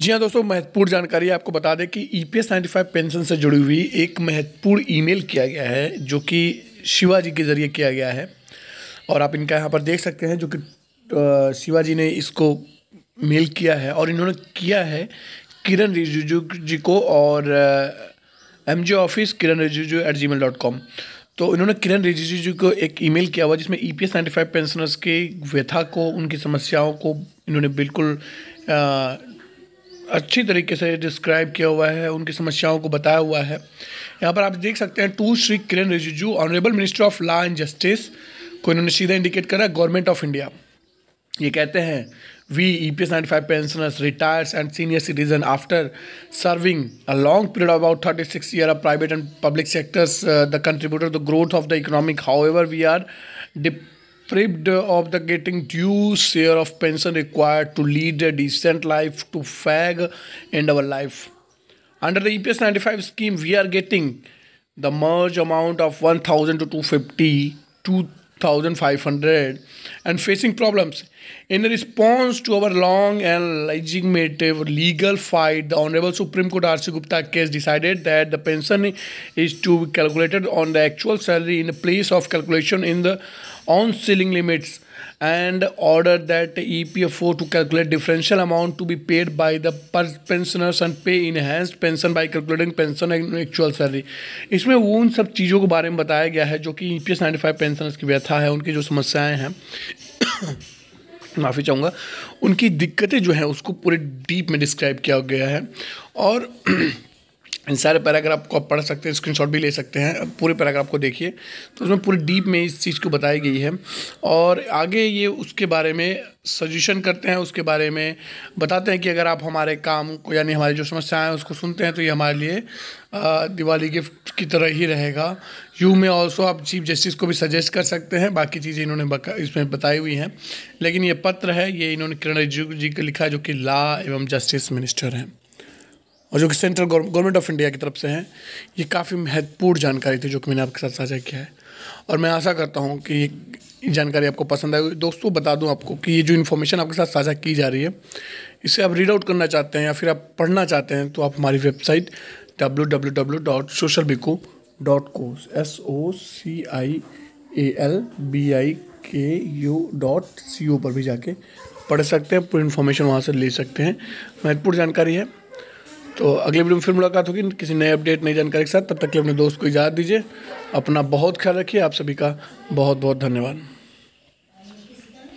जी हाँ दोस्तों महत्वपूर्ण जानकारी आपको बता दें कि ई पी एस पेंशन से जुड़ी हुई एक महत्वपूर्ण ईमेल किया गया है जो कि शिवाजी के ज़रिए किया गया है और आप इनका यहाँ पर देख सकते हैं जो कि शिवाजी ने इसको मेल किया है और इन्होंने किया है किरण रिजिजू जी को और M G office Kiren Rijiju at Gmail dot com तो इन्होंने किरण रिजिजू जी को एक ईमेल किया हुआ जिसमें E P S ninety five pensioners के व्यथा को उनकी समस्याओं को इन्होंने बिल्कुल अच्छी तरीके से डिस्क्राइब किया हुआ है उनकी समस्याओं को बताया हुआ है यहाँ पर आप देख सकते हैं to Shri Kiren Rijiju honourable minister of law and justice को इन्होंने सीधा इंडिकेट करा गवर्नमेंट ऑफ इंडिया ये कहते हैं we E P S nine five pensioners retirees and senior citizen after serving a long period about thirty six year private and public sectors the contributor the growth of the economic however we are dip stripped of the getting due share of pension required to lead a decent life to fag end our life. Under the EPS 95 scheme, we are getting the merge amount of 1000 to 250, 2500 and facing problems. In response to our long and legitimate legal fight, the Honorable Supreme Court R.C. Gupta case decided that the pension is to be calculated on the actual salary in place of calculation in the on ceiling limits and order that EPFO to calculate differential amount to be paid by the pensioners and pay enhanced pension by calculating pension and actual salary इसमें वो उन सब चीज़ों के बारे में बताया गया है जो कि E P S ninety five pensioners की व्यथा है उनकी जो समस्याएँ हैं माफ़ी चाहूँगा उनकी दिक्कतें जो हैं उसको पूरे डीप में डिस्क्राइब किया गया है और इन सारे पैराग्राफ को आप पढ़ सकते हैं स्क्रीनशॉट भी ले सकते हैं पूरे पैराग्राफ को देखिए तो उसमें पूरी डीप में इस चीज़ को बताई गई है और आगे ये उसके बारे में सजेशन करते हैं उसके बारे में बताते हैं कि अगर आप हमारे काम को यानी हमारी जो समस्याएं हैं उसको सुनते हैं तो ये हमारे लिए दिवाली गिफ्ट की तरह ही रहेगा यू में ऑल्सो आप चीफ जस्टिस को भी सजेस्ट कर सकते हैं बाकी चीज़ें इन्होंने इसमें बताई हुई हैं लेकिन ये पत्र है ये इन्होंने किरण रिजिजू जी का लिखा जो कि लॉ एवं जस्टिस मिनिस्टर हैं और जो कि सेंट्रल गवर्नमेंट ऑफ इंडिया की तरफ से हैं ये काफ़ी महत्वपूर्ण जानकारी थी जो कि मैंने आपके साथ साझा किया है और मैं आशा करता हूँ कि ये जानकारी आपको पसंद आएगी दोस्तों बता दूँ आपको कि ये जो इन्फॉर्मेशन आपके साथ साझा की जा रही है इसे आप रीड आउट करना चाहते हैं या फिर आप पढ़ना चाहते हैं तो आप हमारी website W W W dot social biko dot co S O C I A L B I K U dot C ओ पर भी जाके पढ़ सकते हैं पूरी इन्फॉर्मेशन वहाँ से ले सकते हैं महत्वपूर्ण जानकारी है तो अगले वीडियो में फिर मुलाकात होगी किसी नए अपडेट नई जानकारी के साथ तब तक के अपने दोस्त को इजाज़त दीजिए अपना बहुत ख्याल रखिए आप सभी का बहुत बहुत धन्यवाद